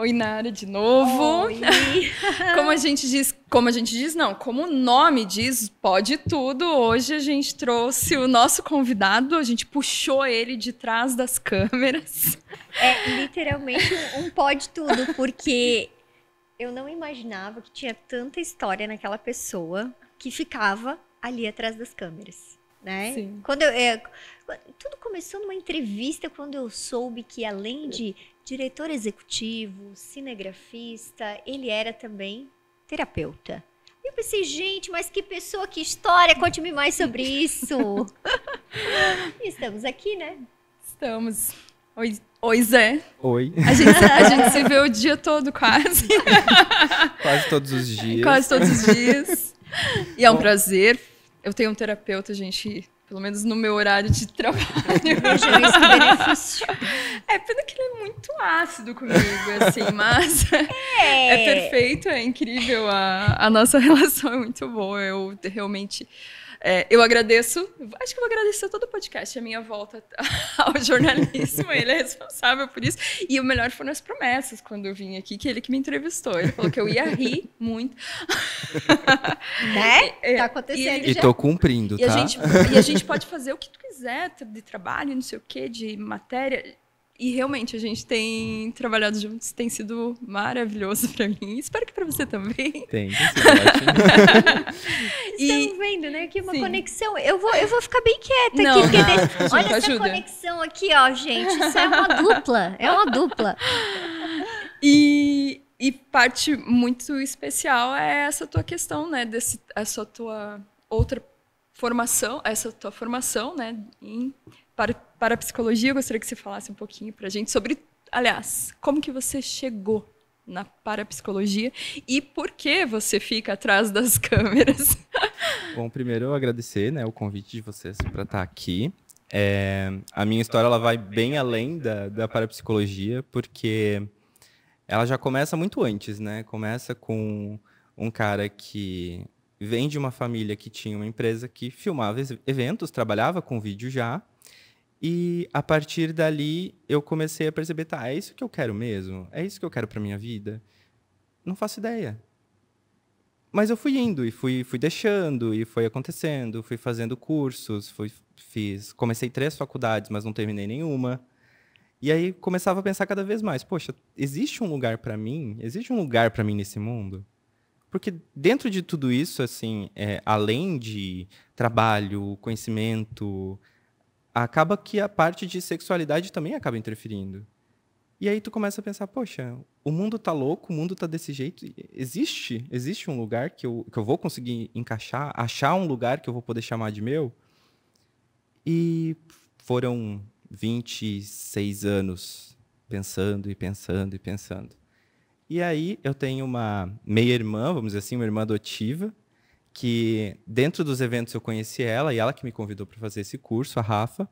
Oi, Nara, de novo. Oi. como a gente diz, como a gente diz, não, como o nome diz, pode tudo. Hoje a gente trouxe o nosso convidado, a gente puxou ele de trás das câmeras. É literalmente um, pode tudo, porque eu não imaginava que tinha tanta história naquela pessoa que ficava ali atrás das câmeras. Né? Sim. Quando eu, eu é, Tipo, tudo começou numa entrevista quando eu soube que além de diretor executivo, cinegrafista, ele era também terapeuta. Eu pensei, gente, mas que pessoa, que história, conte-me mais sobre isso. estamos aqui, né? Estamos. Oi, oi Zé. Oi. A gente, a gente se vê o dia todo, quase. quase todos os dias. Quase todos os dias. E é um Bom. prazer. Eu tenho um terapeuta, gente, pelo menos no meu horário de trabalho. é pena que ele é muito ácido comigo, assim, mas é, é perfeito, é incrível. A, a nossa relação é muito boa. Eu realmente é, eu agradeço, acho que eu vou agradecer todo o podcast, a minha volta ao jornalismo, ele é responsável por isso. E o melhor foram as promessas quando eu vim aqui, que ele que me entrevistou. Ele falou que eu ia rir muito. Né? É, é tá acontecendo. E, e já... tô cumprindo, e tá? A gente, e a gente pode fazer o que tu quiser de trabalho, não sei o quê, de matéria e realmente a gente tem trabalhado juntos, tem sido maravilhoso para mim. Espero que para você também. Tem, tem sido é ótimo. vendo, né? Que uma sim. conexão. Eu vou, eu vou ficar bem quieta não, aqui. Não, deixa... Olha ajuda. essa conexão aqui, ó, gente. Isso é uma dupla. É uma dupla. E, e parte muito especial é essa tua questão, né? Desse, essa tua outra formação, essa tua formação, né? Em, para para a psicologia. Eu gostaria que você falasse um pouquinho para a gente sobre, aliás, como que você chegou na parapsicologia e por que você fica atrás das câmeras. Bom, primeiro eu agradecer né, o convite de vocês para estar tá aqui. É, a minha história ela vai bem além da, da parapsicologia, porque ela já começa muito antes, né? Começa com um cara que vem de uma família que tinha uma empresa que filmava eventos, trabalhava com vídeo já, e a partir dali eu comecei a perceber, tá, é isso que eu quero mesmo? É isso que eu quero para minha vida? Não faço ideia. Mas eu fui indo e fui, fui deixando e foi acontecendo, fui fazendo cursos, fui, fiz, comecei três faculdades, mas não terminei nenhuma. E aí começava a pensar cada vez mais, poxa, existe um lugar para mim? Existe um lugar para mim nesse mundo? Porque dentro de tudo isso, assim, é, além de trabalho, conhecimento, acaba que a parte de sexualidade também acaba interferindo. E aí tu começa a pensar, poxa, o mundo tá louco, o mundo tá desse jeito. Existe, existe um lugar que eu, que eu vou conseguir encaixar, achar um lugar que eu vou poder chamar de meu. E foram 26 anos pensando e pensando e pensando. E aí eu tenho uma meia-irmã, vamos dizer assim, uma irmã adotiva, que dentro dos eventos eu conheci ela e ela que me convidou para fazer esse curso, a Rafa.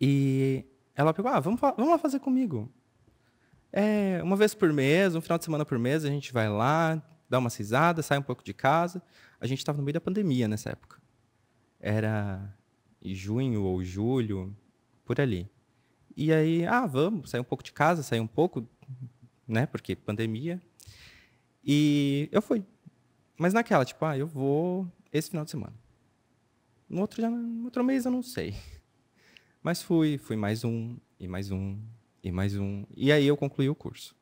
E ela pegou, ah, vamos, vamos lá fazer comigo. É, uma vez por mês, um final de semana por mês, a gente vai lá, dá uma risada, sai um pouco de casa. A gente estava no meio da pandemia nessa época. Era junho ou julho, por ali. E aí, ah, vamos, sair um pouco de casa, sair um pouco, né, porque pandemia. E eu fui. Mas naquela, tipo, ah, eu vou esse final de semana. No outro, já, no outro mês eu não sei. Mas fui, fui mais um, e mais um, e mais um. E aí eu concluí o curso.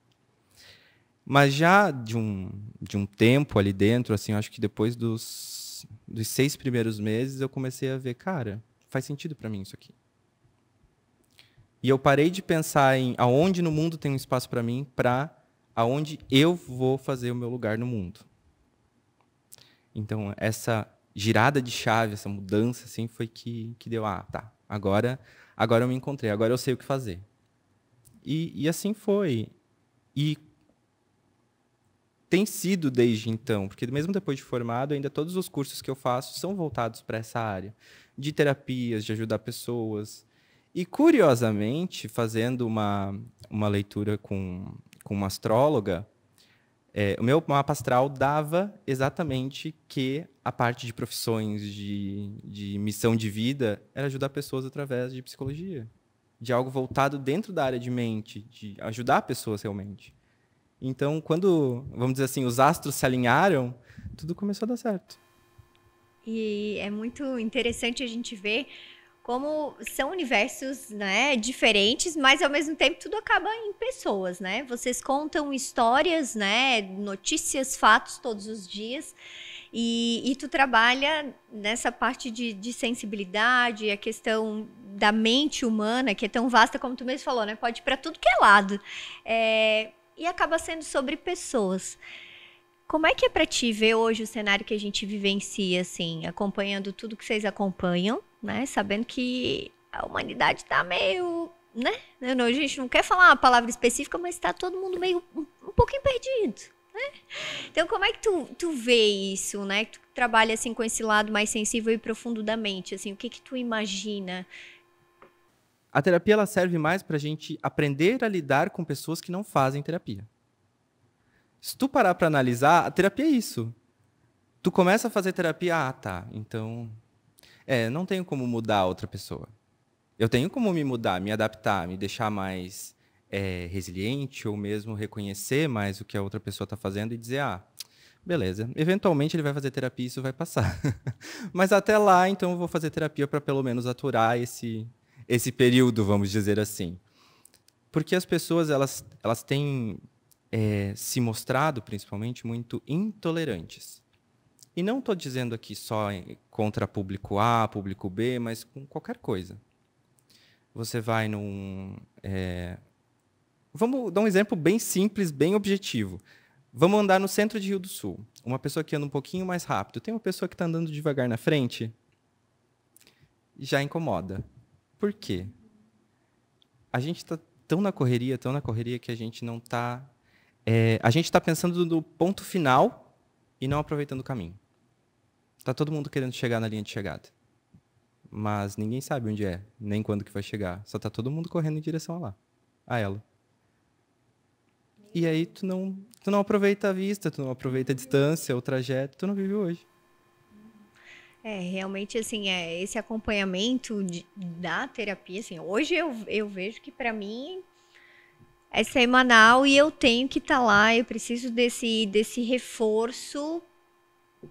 Mas já de um, de um tempo ali dentro, assim, acho que depois dos, dos seis primeiros meses, eu comecei a ver, cara, faz sentido para mim isso aqui. E eu parei de pensar em aonde no mundo tem um espaço para mim, para aonde eu vou fazer o meu lugar no mundo. Então, essa girada de chave, essa mudança, assim, foi que, que deu, ah, tá, agora, agora eu me encontrei, agora eu sei o que fazer. E, e assim foi. E tem sido desde então, porque mesmo depois de formado, ainda todos os cursos que eu faço são voltados para essa área de terapias, de ajudar pessoas. E curiosamente, fazendo uma, uma leitura com, com uma astróloga, é, o meu mapa astral dava exatamente que a parte de profissões, de, de missão de vida, era ajudar pessoas através de psicologia. De algo voltado dentro da área de mente, de ajudar pessoas realmente. Então, quando, vamos dizer assim, os astros se alinharam, tudo começou a dar certo. E é muito interessante a gente ver como são universos, né, diferentes, mas ao mesmo tempo tudo acaba em pessoas, né? Vocês contam histórias, né, notícias, fatos todos os dias. E, e tu trabalha nessa parte de, de sensibilidade, a questão da mente humana, que é tão vasta como tu mesmo falou, né? Pode ir para tudo que é lado. É, e acaba sendo sobre pessoas. Como é que é para ti ver hoje o cenário que a gente vivencia, assim, acompanhando tudo que vocês acompanham? né? Sabendo que a humanidade tá meio, né? Não, a gente não quer falar uma palavra específica, mas tá todo mundo meio um, um pouquinho perdido, né? Então, como é que tu, tu vê isso, né? Que tu trabalha assim com esse lado mais sensível e profundo da mente, assim, o que que tu imagina? A terapia ela serve mais para a gente aprender a lidar com pessoas que não fazem terapia. Se tu parar para analisar, a terapia é isso. Tu começa a fazer terapia, ah, tá, então é, não tenho como mudar outra pessoa. Eu tenho como me mudar, me adaptar, me deixar mais é, resiliente ou mesmo reconhecer mais o que a outra pessoa está fazendo e dizer, ah, beleza, eventualmente ele vai fazer terapia e isso vai passar. Mas até lá, então, eu vou fazer terapia para pelo menos aturar esse, esse período, vamos dizer assim. Porque as pessoas, elas, elas têm é, se mostrado, principalmente, muito intolerantes. E não estou dizendo aqui só contra público A, público B, mas com qualquer coisa. Você vai num. É... Vamos dar um exemplo bem simples, bem objetivo. Vamos andar no centro de Rio do Sul. Uma pessoa que anda um pouquinho mais rápido. Tem uma pessoa que está andando devagar na frente? Já incomoda. Por quê? A gente está tão na correria, tão na correria que a gente não está. É... a gente está pensando no ponto final e não aproveitando o caminho. Está todo mundo querendo chegar na linha de chegada. Mas ninguém sabe onde é, nem quando que vai chegar. Só tá todo mundo correndo em direção a lá, a ela. E aí tu não, tu não aproveita a vista, tu não aproveita a distância, o trajeto, tu não vive hoje. É, realmente, assim, é, esse acompanhamento de, da terapia, assim, hoje eu, eu vejo que para mim é semanal e eu tenho que estar tá lá, eu preciso desse, desse reforço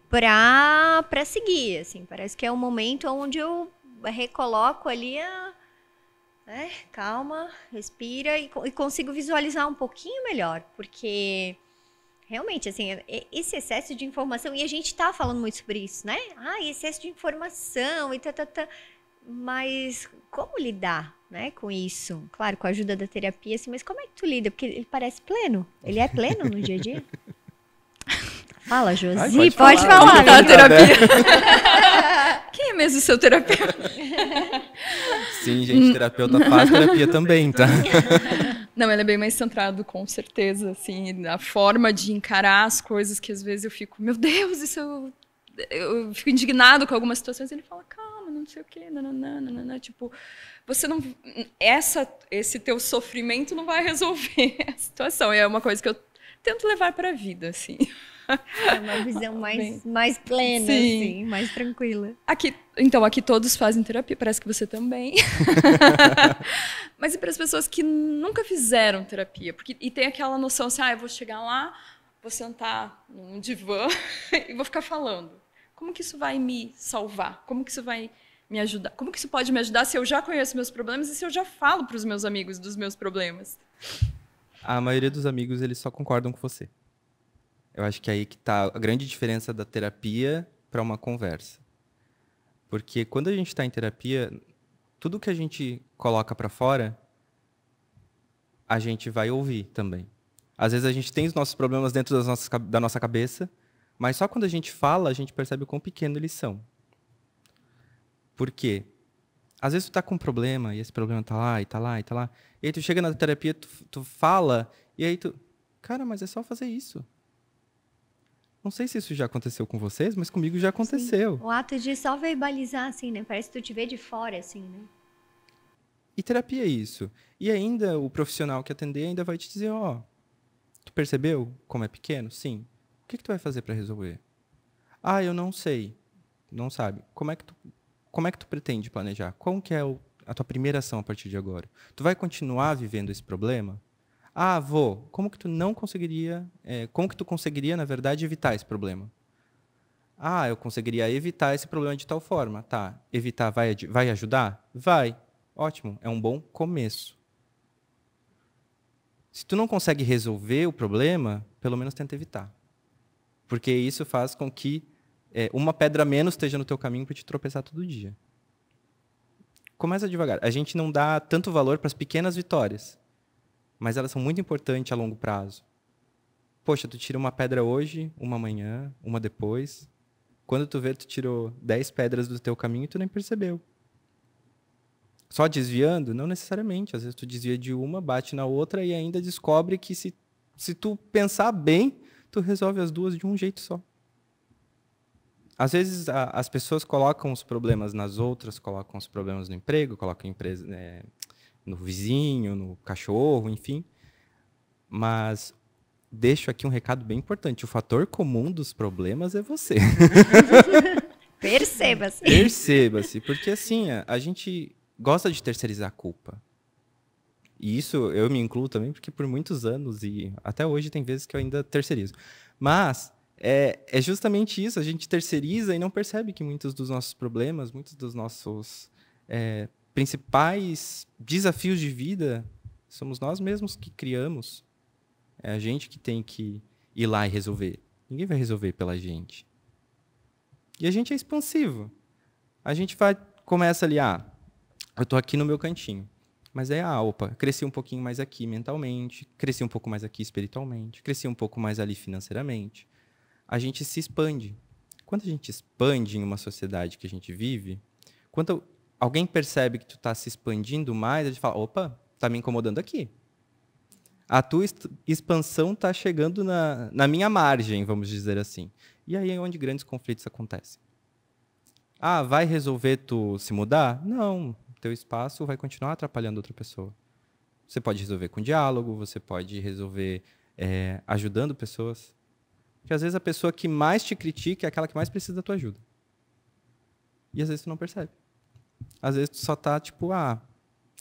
pra, pra seguir, assim. Parece que é um momento onde eu recoloco ali a... Né, calma, respira e, e consigo visualizar um pouquinho melhor, porque realmente, assim, esse excesso de informação, e a gente tá falando muito sobre isso, né? Ah, excesso de informação e tá, tá, tá. Mas como lidar, né, com isso? Claro, com a ajuda da terapia, assim, mas como é que tu lida? Porque ele parece pleno. Ele é pleno no dia a dia? Fala, Josi. Ai, pode, pode falar. falar. Tá a terapia. Quem é mesmo seu terapeuta? Sim, gente, terapeuta faz terapia também, tá? Não, ele é bem mais centrado, com certeza, assim, a forma de encarar as coisas que às vezes eu fico, meu Deus, isso eu, eu fico indignado com algumas situações, ele fala, calma, não sei o quê, nananana, nanana. tipo, você não, essa, esse teu sofrimento não vai resolver a situação, e é uma coisa que eu tento levar para a vida, assim. É uma visão mais, mais plena, sim. Assim, mais tranquila. Aqui, então, aqui todos fazem terapia, parece que você também. Mas e para as pessoas que nunca fizeram terapia? Porque, e tem aquela noção assim, ah, eu vou chegar lá, vou sentar num divã e vou ficar falando. Como que isso vai me salvar? Como que isso vai me ajudar? Como que isso pode me ajudar se eu já conheço meus problemas e se eu já falo para os meus amigos dos meus problemas? A maioria dos amigos, eles só concordam com você. Eu acho que é aí que está a grande diferença da terapia para uma conversa. Porque quando a gente está em terapia, tudo que a gente coloca para fora, a gente vai ouvir também. Às vezes a gente tem os nossos problemas dentro das nossas, da nossa cabeça, mas só quando a gente fala, a gente percebe o quão pequeno eles são. Por quê? Às vezes tu tá com um problema, e esse problema tá lá, e tá lá, e tá lá. E aí tu chega na terapia, tu, tu fala, e aí tu... Cara, mas é só fazer isso. Não sei se isso já aconteceu com vocês, mas comigo já aconteceu. Sim. O ato de só verbalizar, assim, né? Parece que tu te vê de fora, assim, né? E terapia é isso. E ainda o profissional que atender ainda vai te dizer, ó, oh, tu percebeu como é pequeno? Sim. O que, que tu vai fazer para resolver? Ah, eu não sei. Não sabe. Como é que tu, como é que tu pretende planejar? Qual que é o, a tua primeira ação a partir de agora? Tu vai continuar vivendo esse problema? Ah, avô, como que tu não conseguiria, é, como que tu conseguiria, na verdade, evitar esse problema? Ah, eu conseguiria evitar esse problema de tal forma. Tá, evitar vai, vai ajudar? Vai. Ótimo, é um bom começo. Se tu não consegue resolver o problema, pelo menos tenta evitar. Porque isso faz com que é, uma pedra menos esteja no teu caminho para te tropeçar todo dia. Começa devagar. A gente não dá tanto valor para as pequenas vitórias mas elas são muito importantes a longo prazo. Poxa, tu tira uma pedra hoje, uma amanhã, uma depois. Quando tu vê, tu tirou dez pedras do teu caminho e tu nem percebeu. Só desviando? Não necessariamente. Às vezes tu desvia de uma, bate na outra e ainda descobre que se, se tu pensar bem, tu resolve as duas de um jeito só. Às vezes a, as pessoas colocam os problemas nas outras, colocam os problemas no emprego, colocam empresa, é, no vizinho, no cachorro, enfim. Mas deixo aqui um recado bem importante: o fator comum dos problemas é você. Perceba-se. Perceba-se, porque assim, a gente gosta de terceirizar a culpa. E isso eu me incluo também, porque por muitos anos e até hoje tem vezes que eu ainda terceirizo. Mas é, é justamente isso: a gente terceiriza e não percebe que muitos dos nossos problemas, muitos dos nossos. É, principais desafios de vida somos nós mesmos que criamos. É a gente que tem que ir lá e resolver. Ninguém vai resolver pela gente. E a gente é expansivo. A gente vai começa ali, ah, eu estou aqui no meu cantinho. Mas é, ah, opa, cresci um pouquinho mais aqui mentalmente, cresci um pouco mais aqui espiritualmente, cresci um pouco mais ali financeiramente. A gente se expande. Quando a gente expande em uma sociedade que a gente vive, quanto alguém percebe que tu está se expandindo mais, a gente fala, opa, tá me incomodando aqui. A tua expansão está chegando na, na minha margem, vamos dizer assim. E aí é onde grandes conflitos acontecem. Ah, vai resolver tu se mudar? Não, teu espaço vai continuar atrapalhando outra pessoa. Você pode resolver com diálogo, você pode resolver é, ajudando pessoas. Porque às vezes a pessoa que mais te critica é aquela que mais precisa da tua ajuda. E às vezes tu não percebe. Às vezes tu só tá tipo, ah,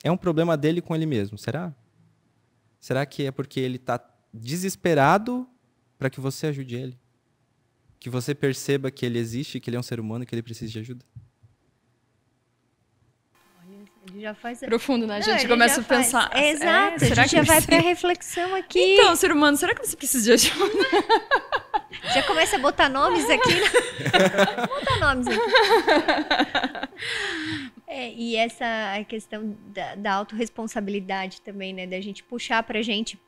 é um problema dele com ele mesmo, será? Será que é porque ele tá desesperado para que você ajude ele? Que você perceba que ele existe, que ele é um ser humano e que ele precisa de ajuda? Ele já faz... Profundo, né? A gente é, começa a faz. pensar. Exato, é, será a gente que já vai para pra reflexão aqui. Então, ser humano, será que você precisa de ajuda? Já começa a botar nomes aqui. Né? botar nomes aqui. É, e essa questão da, da autorresponsabilidade também, né? Da gente puxar pra gente.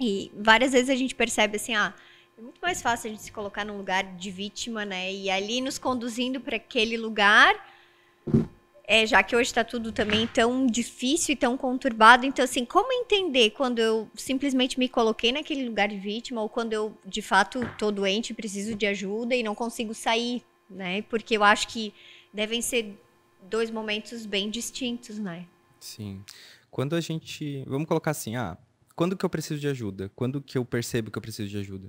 E várias vezes a gente percebe assim, ah, é muito mais fácil a gente se colocar num lugar de vítima, né? E ali nos conduzindo para aquele lugar é, já que hoje está tudo também tão difícil e tão conturbado, então assim, como entender quando eu simplesmente me coloquei naquele lugar de vítima ou quando eu de fato tô doente, preciso de ajuda e não consigo sair, né? Porque eu acho que devem ser dois momentos bem distintos, né? Sim. Quando a gente, vamos colocar assim, ah, quando que eu preciso de ajuda? Quando que eu percebo que eu preciso de ajuda?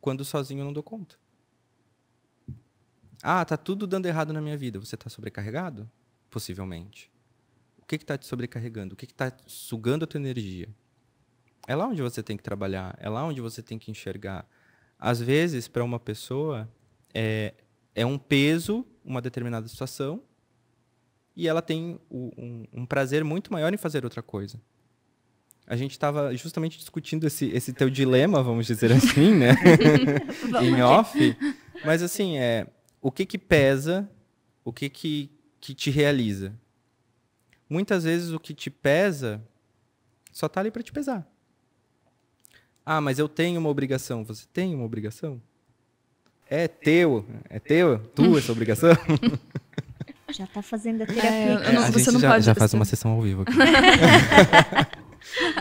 Quando sozinho eu não dou conta. Ah, tá tudo dando errado na minha vida. Você tá sobrecarregado? Possivelmente. O que está te sobrecarregando? O que está sugando a tua energia? É lá onde você tem que trabalhar, é lá onde você tem que enxergar. Às vezes, para uma pessoa, é, é um peso uma determinada situação e ela tem um, um, prazer muito maior em fazer outra coisa. A gente estava justamente discutindo esse, esse teu dilema, vamos dizer assim, né? em off. Mas assim, é, o que que pesa, o que que que te realiza. Muitas vezes o que te pesa só está ali para te pesar. Ah, mas eu tenho uma obrigação. Você tem uma obrigação? É teu, é teu, tu essa obrigação. Já está fazendo a é, terapia. É, não, a gente já, já faz uma sessão ao vivo aqui.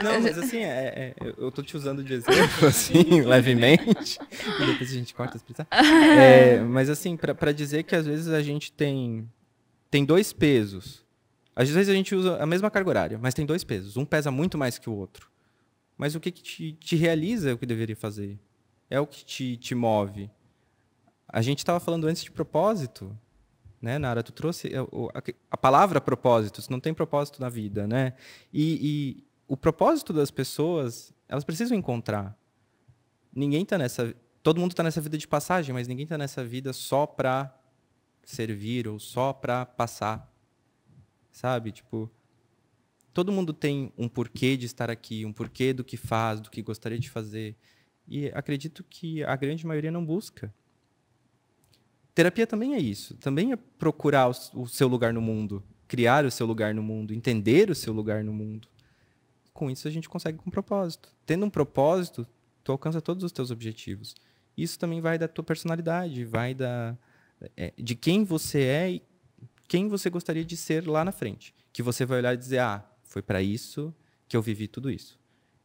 Não, mas assim, é, é, eu tô te usando de exemplo, assim, levemente. E depois a gente corta as é, Mas assim, para dizer que às vezes a gente tem tem dois pesos. Às vezes a gente usa a mesma carga horária, mas tem dois pesos. Um pesa muito mais que o outro. Mas o que, que te, te, realiza é o que deveria fazer. É o que te, te move. A gente estava falando antes de propósito. Né, Nara, tu trouxe é, a, a palavra propósito. Não tem propósito na vida. Né? E, e o propósito das pessoas, elas precisam encontrar. Ninguém está nessa... Todo mundo está nessa vida de passagem, mas ninguém está nessa vida só para servir ou só para passar. Sabe? Tipo, todo mundo tem um porquê de estar aqui, um porquê do que faz, do que gostaria de fazer. E acredito que a grande maioria não busca. Terapia também é isso. Também é procurar o seu lugar no mundo, criar o seu lugar no mundo, entender o seu lugar no mundo. Com isso a gente consegue com um propósito. Tendo um propósito, tu alcança todos os teus objetivos. Isso também vai da tua personalidade, vai da, é, de quem você é e quem você gostaria de ser lá na frente. Que você vai olhar e dizer: ah, foi para isso que eu vivi tudo isso.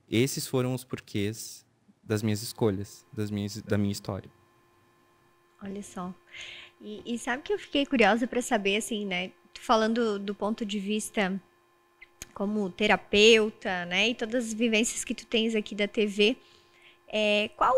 Esses foram os porquês das minhas escolhas, das minhas, da minha história. Olha só. E, e sabe que eu fiquei curiosa para saber, assim, né? Falando do ponto de vista como terapeuta, né? E todas as vivências que tu tens aqui da TV. É, qual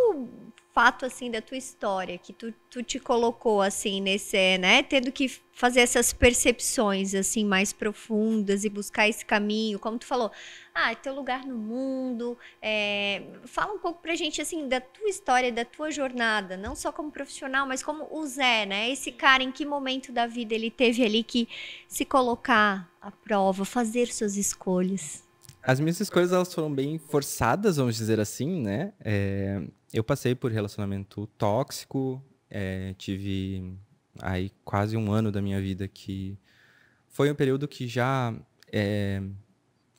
fato assim da tua história que tu, tu te colocou assim nesse, né, tendo que fazer essas percepções assim mais profundas e buscar esse caminho, como tu falou, ah, é teu lugar no mundo, é... fala um pouco pra gente assim da tua história, da tua jornada, não só como profissional, mas como o Zé, né, esse cara em que momento da vida ele teve ali que se colocar à prova, fazer suas escolhas. As minhas escolhas elas foram bem forçadas, vamos dizer assim, né? É, eu passei por relacionamento tóxico, é, tive aí quase um ano da minha vida que foi um período que já é,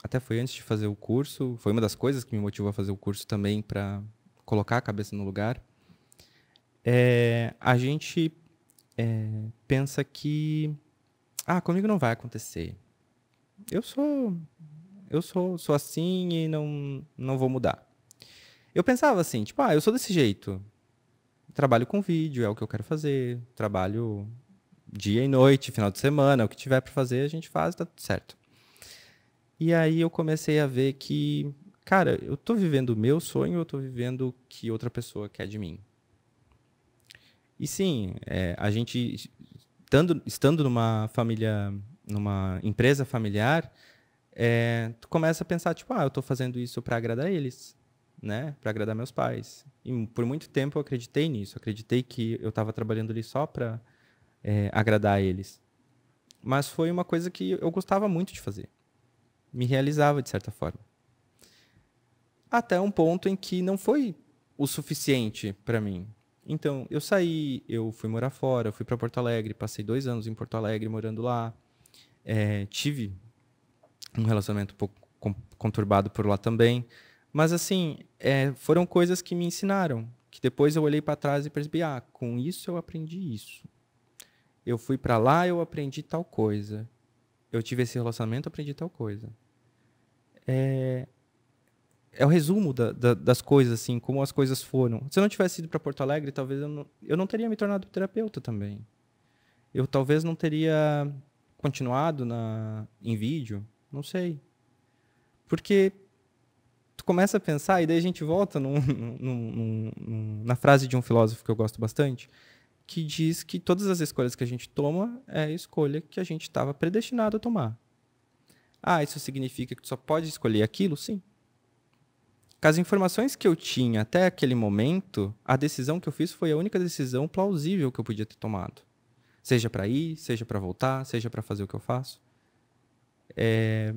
até foi antes de fazer o curso, foi uma das coisas que me motivou a fazer o curso também para colocar a cabeça no lugar. É, a gente pensa que ah comigo não vai acontecer. Eu sou eu sou sou assim e não não vou mudar eu pensava assim, tipo, ah, eu sou desse jeito. Trabalho com vídeo, é o que eu quero fazer. Trabalho dia e noite, final de semana, o que tiver para fazer, a gente faz, tá tudo certo. E aí eu comecei a ver que, cara, eu tô vivendo o meu sonho, eu tô vivendo o que outra pessoa quer de mim. E sim, é, a gente estando, estando numa família, numa empresa familiar, é, tu começa a pensar, tipo, ah, eu tô fazendo isso para agradar eles né, para agradar meus pais. E por muito tempo eu acreditei nisso, acreditei que eu estava trabalhando ali só para é, agradar eles. Mas foi uma coisa que eu gostava muito de fazer. Me realizava de certa forma. Até um ponto em que não foi o suficiente para mim. Então, eu saí, eu fui morar fora, fui para Porto Alegre, passei dois anos em Porto Alegre morando lá. É, tive um relacionamento um pouco conturbado por lá também. Mas assim, é, foram coisas que me ensinaram, que depois eu olhei para trás e percebi, ah, com isso eu aprendi isso. Eu fui para lá, eu aprendi tal coisa. Eu tive esse relacionamento, aprendi tal coisa. É, é o resumo da, da, das coisas, assim, como as coisas foram. Se eu não tivesse ido para Porto Alegre, talvez eu não, eu não teria me tornado terapeuta também. Eu talvez não teria continuado na, em vídeo, não sei. Porque tu começa a pensar, e daí a gente volta num, num, num, na frase de um filósofo que eu gosto bastante, que diz que todas as escolhas que a gente toma é a escolha que a gente estava predestinado a tomar. Ah, isso significa que tu só pode escolher aquilo? Sim. Com as informações que eu tinha até aquele momento, a decisão que eu fiz foi a única decisão plausível que eu podia ter tomado. Seja para ir, seja para voltar, seja para fazer o que eu faço. É,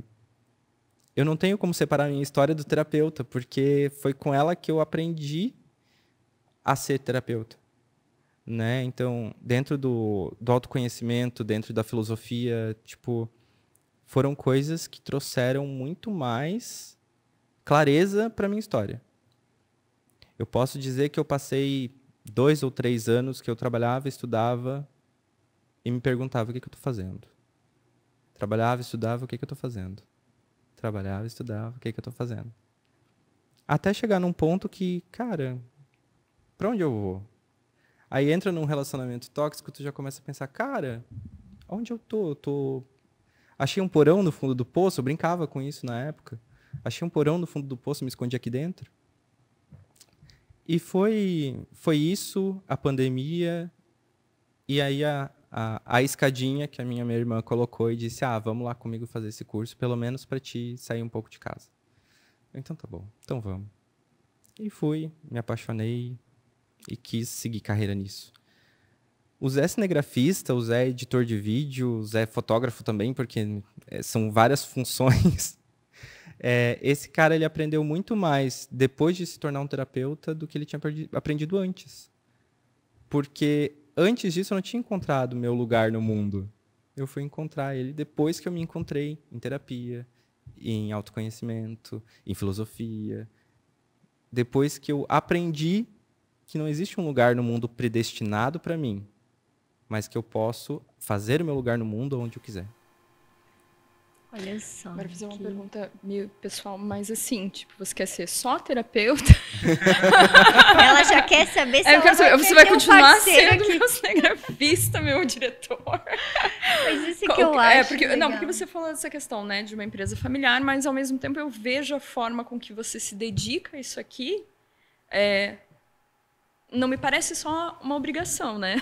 eu não tenho como separar minha história do terapeuta, porque foi com ela que eu aprendi a ser terapeuta. Né? Então, dentro do, do autoconhecimento, dentro da filosofia, tipo, foram coisas que trouxeram muito mais clareza para minha história. Eu posso dizer que eu passei dois ou três anos que eu trabalhava, estudava e me perguntava o que, que eu estou fazendo. Trabalhava, estudava, o que, que eu estou fazendo. Trabalhava, estudava, o que, é que eu estou fazendo? Até chegar num ponto que, cara, para onde eu vou? Aí entra num relacionamento tóxico, tu já começa a pensar, cara, onde eu tô? Eu tô... Achei um porão no fundo do poço, eu brincava com isso na época. Achei um porão no fundo do poço, me escondi aqui dentro. E foi, foi isso, a pandemia, e aí a, a, a, escadinha que a minha, minha irmã colocou e disse: Ah, vamos lá comigo fazer esse curso, pelo menos para te sair um pouco de casa. Então tá bom, então vamos. E fui, me apaixonei e quis seguir carreira nisso. O Zé é cinegrafista, o Zé é editor de vídeo, o Zé é fotógrafo também, porque é, são várias funções. É, esse cara ele aprendeu muito mais depois de se tornar um terapeuta do que ele tinha aprendido antes. Porque antes disso eu não tinha encontrado meu lugar no mundo. Eu fui encontrar ele depois que eu me encontrei em terapia, em autoconhecimento, em filosofia. Depois que eu aprendi que não existe um lugar no mundo predestinado para mim, mas que eu posso fazer o meu lugar no mundo onde eu quiser. Olha só. Agora fazer uma que... pergunta meio pessoal, mas assim, tipo, você quer ser só terapeuta? ela já quer saber é, se é, ela vai você vai continuar um sendo que... meu cinegrafista, meu diretor. Mas isso Qual, que eu é, acho. Porque, legal. Não, porque você falou dessa questão, né, de uma empresa familiar, mas ao mesmo tempo eu vejo a forma com que você se dedica a isso aqui. É, não me parece só uma obrigação, né?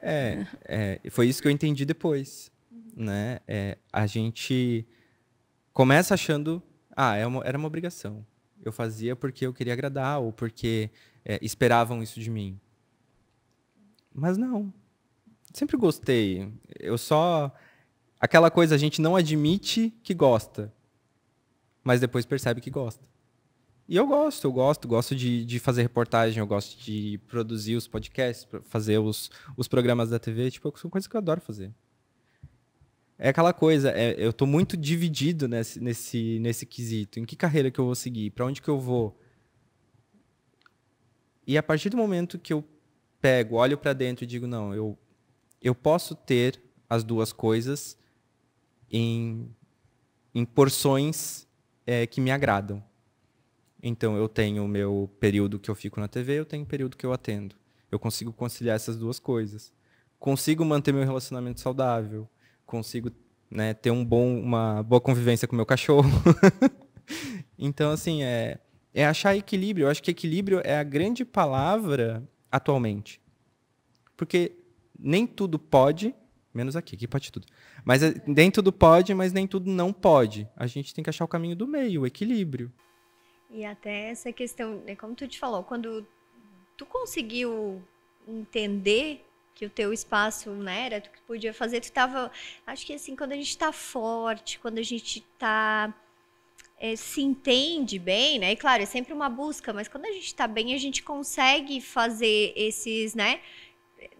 É, é, foi isso que eu entendi depois né? É, a gente começa achando, ah, é uma, era uma obrigação. Eu fazia porque eu queria agradar ou porque é, esperavam isso de mim. Mas não. Sempre gostei. Eu só. Aquela coisa a gente não admite que gosta, mas depois percebe que gosta. E eu gosto, eu gosto, gosto de, de fazer reportagem, eu gosto de produzir os podcasts, fazer os, os programas da TV. Tipo, são coisas que eu adoro fazer é aquela coisa, é, eu estou muito dividido nesse, nesse, nesse quesito. Em que carreira que eu vou seguir? Para onde que eu vou? E a partir do momento que eu pego, olho para dentro e digo, não, eu, eu posso ter as duas coisas em, em porções é, que me agradam. Então, eu tenho o meu período que eu fico na TV, eu tenho o período que eu atendo. Eu consigo conciliar essas duas coisas. Consigo manter meu relacionamento saudável consigo né, ter um bom, uma boa convivência com o meu cachorro. então, assim, é, é achar equilíbrio. Eu acho que equilíbrio é a grande palavra atualmente. Porque nem tudo pode, menos aqui, aqui pode tudo. Mas é, nem tudo pode, mas nem tudo não pode. A gente tem que achar o caminho do meio, o equilíbrio. E até essa questão, né, como tu te falou, quando tu conseguiu entender que o teu espaço, né, era tu que podia fazer, tu tava, acho que assim, quando a gente está forte, quando a gente está é, eh, se entende bem, né? E claro, é sempre uma busca, mas quando a gente está bem, a gente consegue fazer esses, né?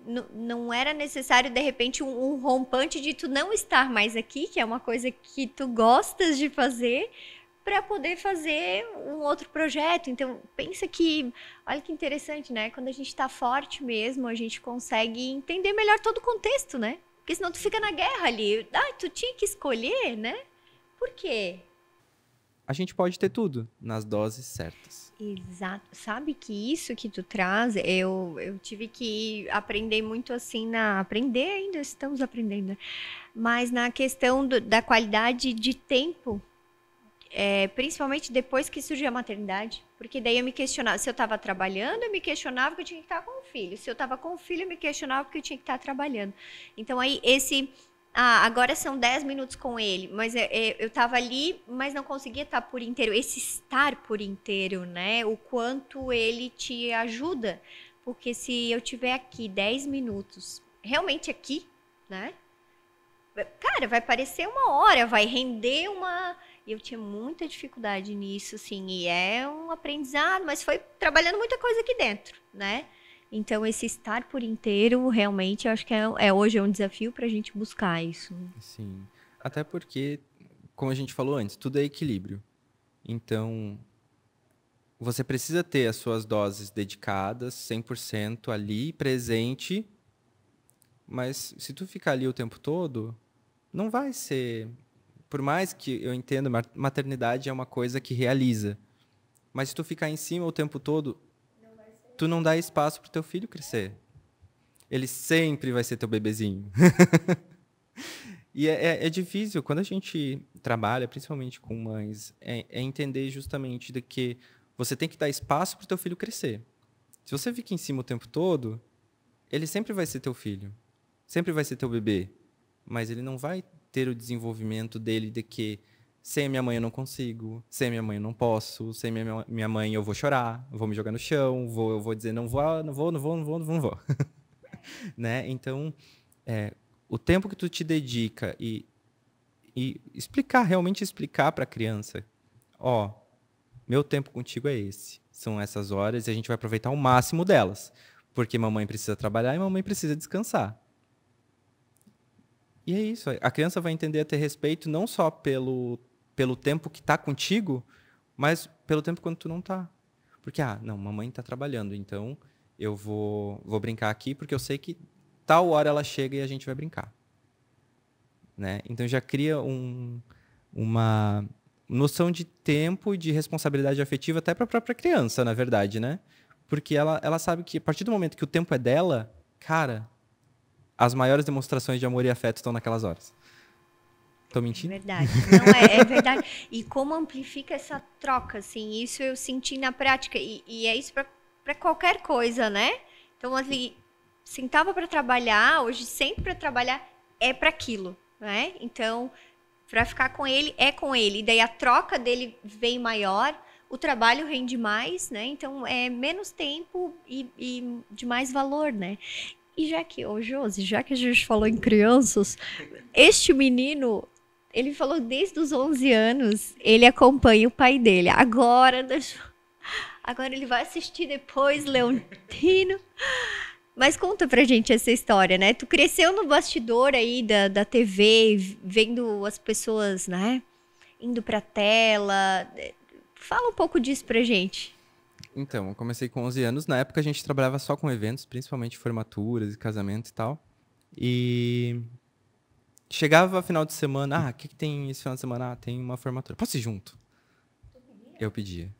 N não era necessário, de repente, um, um rompante de tu não estar mais aqui, que é uma coisa que tu gostas de fazer, para poder fazer um outro projeto. Então, pensa que, olha que interessante, né? Quando a gente está forte mesmo, a gente consegue entender melhor todo o contexto, né? Porque senão tu fica na guerra ali. Ah, tu tinha que escolher, né? Por quê? A gente pode ter tudo nas doses certas. Exato. Sabe que isso que tu traz, eu, eu tive que aprender muito assim na. Aprender ainda, estamos aprendendo, né? Mas na questão do, da qualidade de tempo é, principalmente depois que surgiu a maternidade, porque daí eu me questionava, se eu estava trabalhando, eu me questionava que eu tinha que estar com o filho, se eu estava com o filho, eu me questionava que eu tinha que estar trabalhando. Então aí esse, ah, agora são 10 minutos com ele, mas eu estava ali, mas não conseguia estar por inteiro, esse estar por inteiro, né, o quanto ele te ajuda, porque se eu tiver aqui 10 minutos, realmente aqui, né, cara, vai parecer uma hora, vai render uma e eu tinha muita dificuldade nisso, assim, e é um aprendizado, mas foi trabalhando muita coisa aqui dentro, né? Então, esse estar por inteiro, realmente, eu acho que é, é hoje é um desafio para a gente buscar isso. Sim. Até porque, como a gente falou antes, tudo é equilíbrio. Então, você precisa ter as suas doses dedicadas, 100% ali, presente. Mas se tu ficar ali o tempo todo, não vai ser por mais que eu entenda, maternidade é uma coisa que realiza. Mas se tu ficar em cima o tempo todo, tu não dá espaço o teu filho crescer. Ele sempre vai ser teu bebezinho. e é, é, é, difícil, quando a gente trabalha, principalmente com mães, é, é entender justamente de que você tem que dar espaço o teu filho crescer. Se você fica em cima o tempo todo, ele sempre vai ser teu filho. Sempre vai ser teu bebê. Mas ele não vai ter o desenvolvimento dele de que sem a minha mãe eu não consigo, sem a minha mãe eu não posso, sem minha, minha mãe eu vou chorar, vou me jogar no chão, vou, eu vou dizer não vou, não vou, não vou, não vou, não vou. Não vou. né? Então, é, o tempo que tu te dedica e, e explicar, realmente explicar para a criança, ó, meu tempo contigo é esse, são essas horas e a gente vai aproveitar o máximo delas, porque mamãe precisa trabalhar e mamãe precisa descansar. E é isso. A criança vai entender a ter respeito não só pelo, pelo tempo que está contigo, mas pelo tempo quando tu não está. Porque, ah, não, mamãe está trabalhando, então eu vou, vou brincar aqui porque eu sei que tal hora ela chega e a gente vai brincar. Né? Então já cria um, uma noção de tempo e de responsabilidade afetiva até para a própria criança, na verdade, né? Porque ela, ela sabe que a partir do momento que o tempo é dela, cara, as maiores demonstrações de amor e afeto estão naquelas horas. Tô mentindo? Verdade. Não, é, é verdade. E como amplifica essa troca, assim, isso eu senti na prática. E, e é isso para qualquer coisa, né? Então, assim, sentava para trabalhar, hoje sempre para trabalhar é para aquilo, né? Então, para ficar com ele é com ele. E daí a troca dele vem maior, o trabalho rende mais, né? Então é menos tempo e, e de mais valor, né? E já que, ô Josi, já que a gente falou em crianças, este menino, ele falou desde os 11 anos, ele acompanha o pai dele. Agora, agora ele vai assistir depois Leontino. Mas conta pra gente essa história, né? Tu cresceu no bastidor aí da, da TV, vendo as pessoas, né? Indo pra tela. Fala um pouco disso pra gente. Então, eu comecei com 11 anos. Na época a gente trabalhava só com eventos, principalmente formaturas e casamentos e tal. E chegava final de semana, ah, o que, que, tem esse final de semana? Ah, tem uma formatura. Posso ir junto? Eu pedia.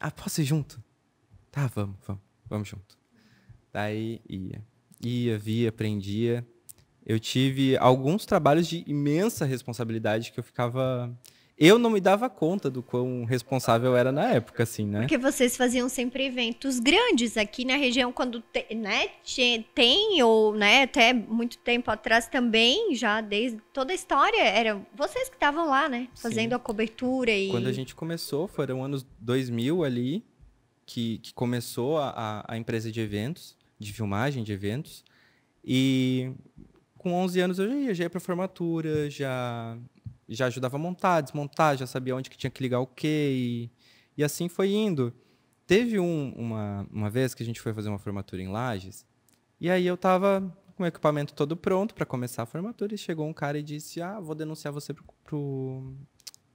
Ah, posso ir junto? Tá, vamos, vamos, vamos junto. Daí ia. Ia, via, aprendia. Eu tive alguns trabalhos de imensa responsabilidade que eu ficava eu não me dava conta do quão responsável era na época, assim, né? Porque vocês faziam sempre eventos grandes aqui na região, quando te, né, te, tem, ou né, até muito tempo atrás também, já desde toda a história, eram vocês que estavam lá, né? Fazendo Sim. a cobertura e. Quando a gente começou, foram anos 2000 ali, que, que começou a, a empresa de eventos, de filmagem de eventos. E com 11 anos eu já ia, já ia para formatura, já já ajudava a montar, desmontar, já sabia onde que tinha que ligar o quê. E, e assim foi indo. Teve um, uma, uma vez que a gente foi fazer uma formatura em Lages, e aí eu tava com o equipamento todo pronto para começar a formatura, e chegou um cara e disse: Ah, vou denunciar você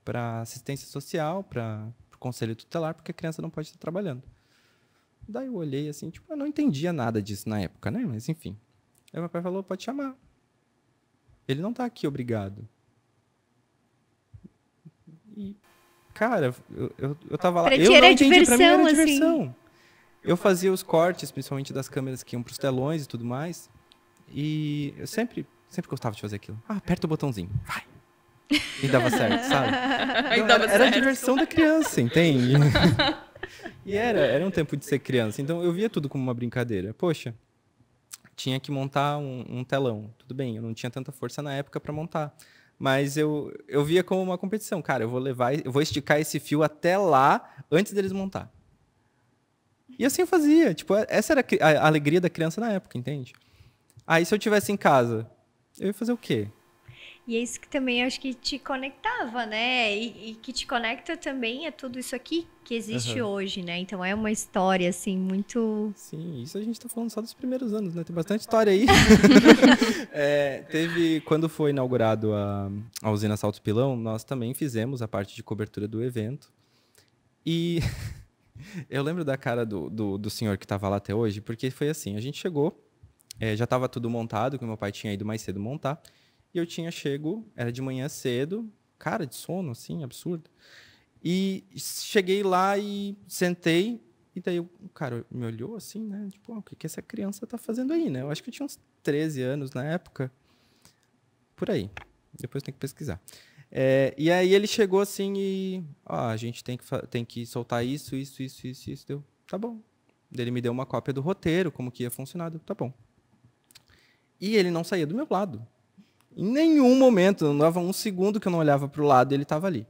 para assistência social, para o conselho tutelar, porque a criança não pode estar trabalhando. Daí eu olhei assim, tipo, eu não entendia nada disso na época, né? Mas enfim. Aí meu pai falou: Pode chamar. Ele não tá aqui, obrigado. E, cara, eu, eu, eu tava lá. Pra eu não entendi, diversão, pra mim era diversão. Assim. Eu fazia os cortes, principalmente das câmeras que iam pros telões e tudo mais. E eu sempre, sempre gostava de fazer aquilo. Ah, aperta o botãozinho, vai. E dava certo, sabe? Não, dava era, a diversão da criança, entende? e era, era um tempo de ser criança. Então eu via tudo como uma brincadeira. Poxa, tinha que montar um, um telão. Tudo bem, eu não tinha tanta força na época para montar mas eu, eu via como uma competição. Cara, eu vou levar, eu vou esticar esse fio até lá antes deles montar. E assim eu fazia. Tipo, é, essa era a alegria da criança na época, entende? Aí se eu tivesse em casa, eu ia fazer o quê? E é isso que também acho que te conectava, né? E, e que te conecta também a tudo isso aqui que existe uhum. hoje, né? Então é uma história, assim, muito. Sim, isso a gente tá falando só dos primeiros anos, né? Tem bastante história aí. é, teve, quando foi inaugurado a, a usina Salto Pilão, nós também fizemos a parte de cobertura do evento. E eu lembro da cara do, do, do senhor que estava lá até hoje, porque foi assim: a gente chegou, é, já estava tudo montado, que meu pai tinha ido mais cedo montar. E eu tinha chego, era de manhã cedo, cara de sono, assim, absurdo. E cheguei lá e sentei, e daí o cara me olhou assim, né? Tipo, ah, o que, que essa criança tá fazendo aí, né? Eu acho que eu tinha uns 13 anos na época. Por aí. Depois tem que pesquisar. É, e aí ele chegou assim e. Ó, a gente tem que, tem que soltar isso, isso, isso, isso, isso. Deu, tá bom. Ele me deu uma cópia do roteiro, como que ia funcionar. Deu, tá bom. E ele não saía do meu lado. Em nenhum momento, não dava um segundo que eu não olhava para o lado e ele estava ali.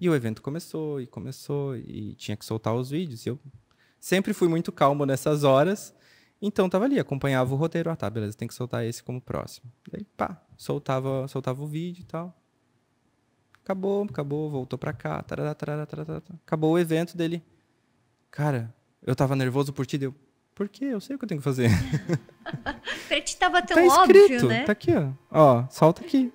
E o evento começou, e começou, e tinha que soltar os vídeos. E eu sempre fui muito calmo nessas horas, então estava ali, acompanhava o roteiro. Ah, tá, beleza, tem que soltar esse como próximo. Daí, pá, soltava, soltava o vídeo e tal. Acabou, acabou, voltou para cá, tarará, tarará, tarará, acabou o evento dele. Cara, eu estava nervoso por ti, deu. Porque eu sei o que eu tenho que fazer. pra ti tava tão tá escrito, óbvio, né? Tá aqui, ó. Ó, solta aqui.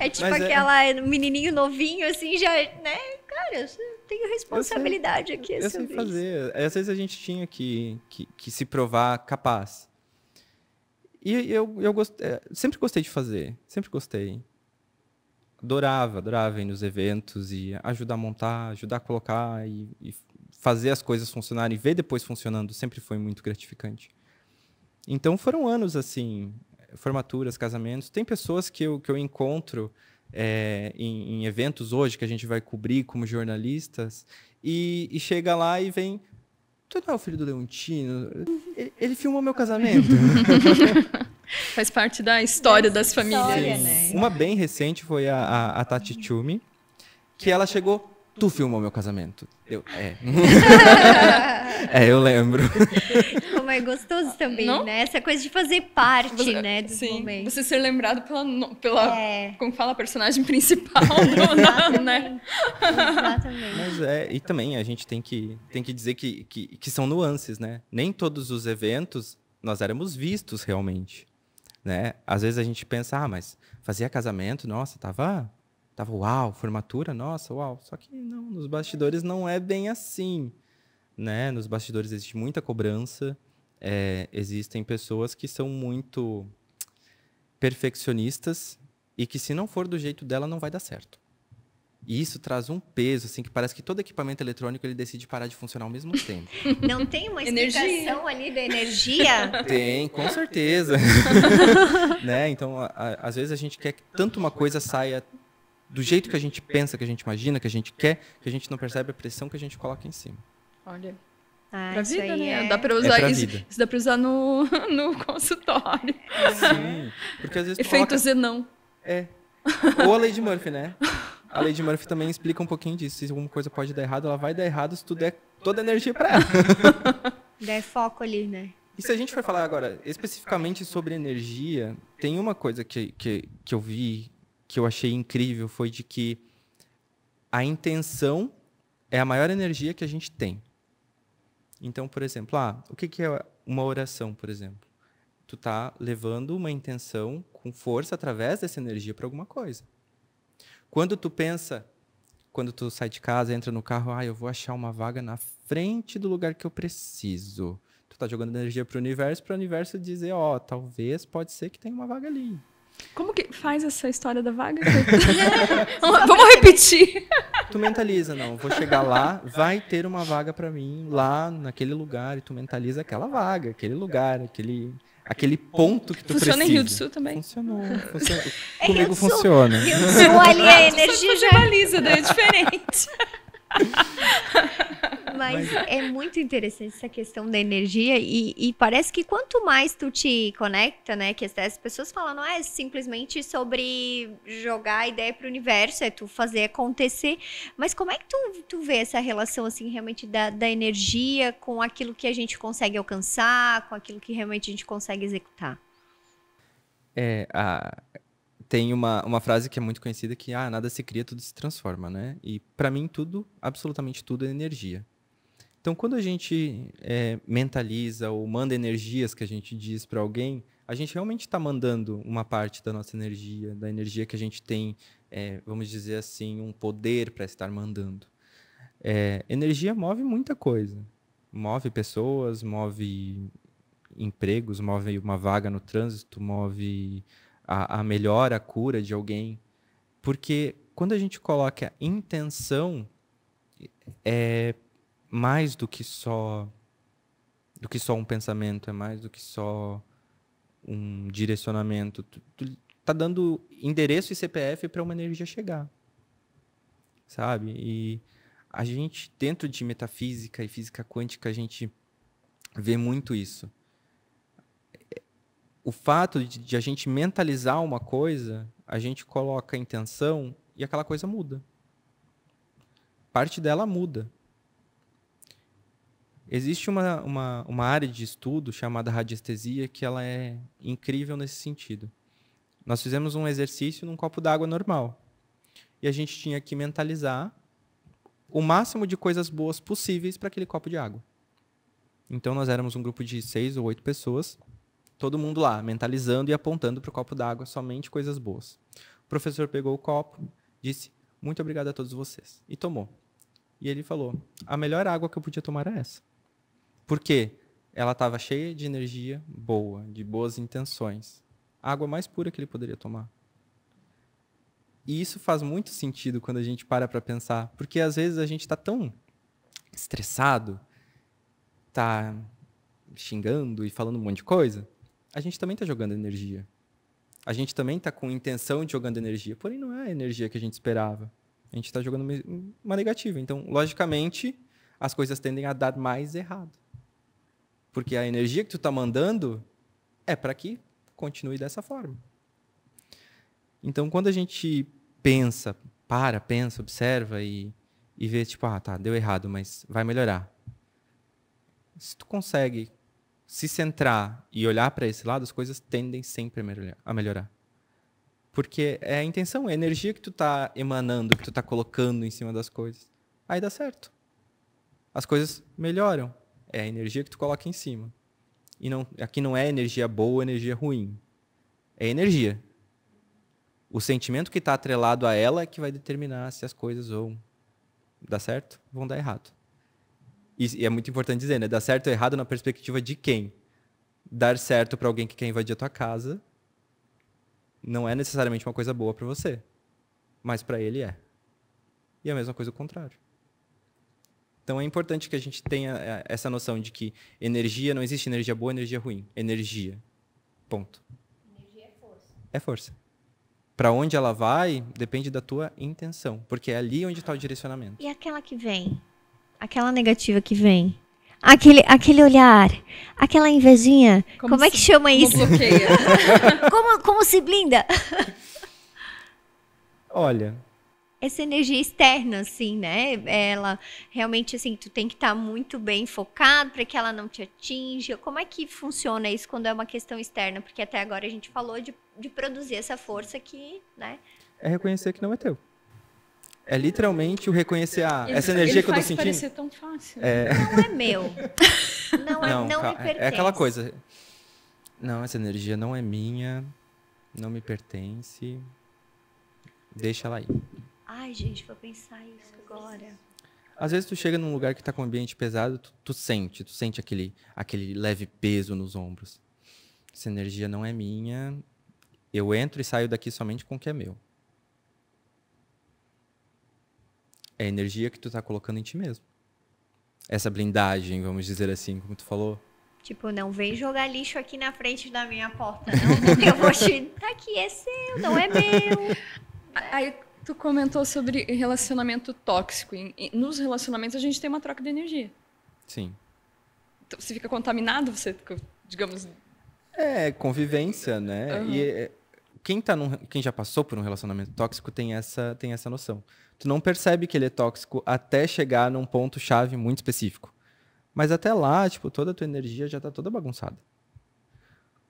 é tipo Mas é- aquela é... menininho novinho, assim, já, né? Cara, eu tenho responsabilidade eu sei, aqui. Eu sei fazer. Isso. É, às vezes a gente tinha que, que, que se provar capaz. E eu, eu é, sempre gostei de fazer, sempre gostei. Adorava, adorava ir nos eventos e ajudar a montar, ajudar a colocar e, e fazer as coisas funcionarem e ver depois funcionando sempre foi muito gratificante. Então foram anos assim, formaturas, casamentos. Tem pessoas que eu, que eu encontro é, em, em, eventos hoje que a gente vai cobrir como jornalistas e, e chega lá e vem. Tu não é o filho do Leontino? Ele, ele filmou meu casamento. Faz parte da história das famílias. História, né? Uma bem recente foi a, a, a Tati Chumi, que ela chegou tu filmou meu casamento. Eu, é. é, eu lembro. Como é gostoso também, Não? né? Essa coisa de fazer parte, você, né, sim, momento. Você ser lembrado pela, pela é. como fala, personagem principal, Exatamente. né? Exatamente. Mas é, e também a gente tem que, tem que dizer que, que, que são nuances, né? Nem todos os eventos nós éramos vistos realmente, né? Às vezes a gente pensa, ah, mas fazia casamento, nossa, tava tava uau, formatura, nossa, uau. Só que não, nos bastidores não é bem assim, né? Nos bastidores existe muita cobrança, é, existem pessoas que são muito perfeccionistas e que se não for do jeito dela não vai dar certo. E isso traz um peso, assim, que parece que todo equipamento eletrônico ele decide parar de funcionar ao mesmo tempo. Não tem uma explicação ali da energia? Tem, com certeza. né? Então, a, a, às vezes a gente quer que tanto uma coisa saia do jeito que a gente pensa, que a gente imagina, que a gente quer, que a gente não percebe a pressão que a gente coloca em cima. Olha. Ah, pra vida, né? É... Dá pra usar é isso. Isso dá pra usar no, no consultório. Sim. Porque às vezes. Efeito coloca... Zenão. É. Ou a lei de Murphy, né? A lei de Murphy também explica um pouquinho disso. Se alguma coisa pode dar errado, ela vai dar errado se tu der toda a energia para ela. Der foco ali, né? E se a gente for falar agora especificamente sobre energia, tem uma coisa que, que, que eu vi que eu achei incrível foi de que a intenção é a maior energia que a gente tem. Então, por exemplo, ah, o que, que é uma oração, por exemplo? Tu tá levando uma intenção com força através dessa energia para alguma coisa. Quando tu pensa, quando tu sai de casa, entra no carro, ah, eu vou achar uma vaga na frente do lugar que eu preciso. Tu tá jogando energia para o universo, para o universo dizer, ó, oh, talvez pode ser que tenha uma vaga ali. Como que faz essa história da vaga? Vamos repetir. Tu mentaliza, não. Vou chegar lá, vai ter uma vaga para mim lá naquele lugar e tu mentaliza aquela vaga, aquele lugar, aquele aquele ponto que tu funciona precisa. Funciona em Rio do Sul também? Funcionou. funcionou. É Comigo funciona. Rio do Sul ali a é energia já... daí né? é diferente. Mas, é muito interessante essa questão da energia e, e, parece que quanto mais tu te conecta, né? Que as pessoas falam, não é simplesmente sobre jogar a ideia pro universo, é tu fazer acontecer. Mas como é que tu, tu vê essa relação, assim, realmente da, da energia com aquilo que a gente consegue alcançar, com aquilo que realmente a gente consegue executar? É, a, tem uma, uma frase que é muito conhecida que ah, nada se cria, tudo se transforma, né? E para mim tudo, absolutamente tudo é energia. Então, quando a gente é, mentaliza ou manda energias que a gente diz para alguém, a gente realmente está mandando uma parte da nossa energia, da energia que a gente tem, é, vamos dizer assim, um poder para estar mandando. É, energia move muita coisa. Move pessoas, move empregos, move uma vaga no trânsito, move a, a melhora, a cura de alguém. Porque quando a gente coloca intenção, é, mais do que só do que só um pensamento, é mais do que só um direcionamento. Tu, tu tá dando endereço e CPF para uma energia chegar. Sabe? E a gente dentro de metafísica e física quântica a gente vê muito isso. O fato de, de a gente mentalizar uma coisa, a gente coloca a intenção e aquela coisa muda. Parte dela muda Existe uma, uma, uma área de estudo chamada radiestesia que ela é incrível nesse sentido. Nós fizemos um exercício num copo d'água normal. E a gente tinha que mentalizar o máximo de coisas boas possíveis para aquele copo de água. Então nós éramos um grupo de seis ou oito pessoas, todo mundo lá, mentalizando e apontando para o copo d'água somente coisas boas. O professor pegou o copo, disse: Muito obrigado a todos vocês, e tomou. E ele falou: A melhor água que eu podia tomar é essa. Por quê? Ela estava cheia de energia boa, de boas intenções. água mais pura que ele poderia tomar. E isso faz muito sentido quando a gente para para pensar, porque às vezes a gente está tão estressado, está xingando e falando um monte de coisa, a gente também está jogando energia. A gente também está com intenção de jogando energia, porém não é a energia que a gente esperava. A gente está jogando uma negativa. Então, logicamente, as coisas tendem a dar mais errado. Porque a energia que tu está mandando é para que continue dessa forma. Então, quando a gente pensa, para, pensa, observa e, e vê, tipo, ah, tá, deu errado, mas vai melhorar. Se tu consegue se centrar e olhar para esse lado, as coisas tendem sempre a melhorar. Porque é a intenção, é a energia que tu está emanando, que tu está colocando em cima das coisas. Aí dá certo. As coisas melhoram. É a energia que tu coloca em cima. E não, aqui não é energia boa, energia ruim. É energia. O sentimento que está atrelado a ela é que vai determinar se as coisas vão dar certo, vão dar errado. E, e é muito importante dizer, né? Dar certo ou errado na perspectiva de quem? Dar certo para alguém que quer invadir a tua casa não é necessariamente uma coisa boa para você, mas para ele é. E é a mesma coisa o contrário. Então é importante que a gente tenha é, essa noção de que energia não existe energia boa, energia ruim, energia. Ponto. Energia é força. É força. Para onde ela vai depende da tua intenção, porque é ali onde está o direcionamento. E aquela que vem, aquela negativa que vem, aquele, aquele olhar, aquela invejinha, como, como se, é que chama como isso? como, como se blinda? Olha, essa energia externa, assim, né? Ela realmente, assim, tu tem que estar tá muito bem focado para que ela não te atinja. Como é que funciona isso quando é uma questão externa? Porque até agora a gente falou de, de produzir essa força que, né? É reconhecer que não é teu. É literalmente o reconhecer a, ah, ele, essa energia que eu tô sentindo. Parecer tão fácil. É... Não é meu. Não, é, não me pertence. É, é aquela coisa. Não, essa energia não é minha, não me pertence. Deixa ela aí. Ai, gente, vou pensar isso agora. Às vezes tu chega num lugar que tá com um ambiente pesado, tu, tu sente, tu sente aquele, aquele leve peso nos ombros. Essa energia não é minha, eu entro e saio daqui somente com o que é meu. É a energia que tu tá colocando em ti mesmo. Essa blindagem, vamos dizer assim, como tu falou. Tipo, não vem jogar lixo aqui na frente da minha porta, não, porque eu vou te. Tá aqui, é seu, não é meu. Aí Tu comentou sobre relacionamento tóxico. Nos relacionamentos a gente tem uma troca de energia. Sim. Então, você fica contaminado, você, digamos. É, convivência, né? Uhum. E é, quem, tá num, quem já passou por um relacionamento tóxico tem essa, tem essa noção. Tu não percebe que ele é tóxico até chegar num ponto-chave muito específico. Mas até lá, tipo, toda a tua energia já tá toda bagunçada.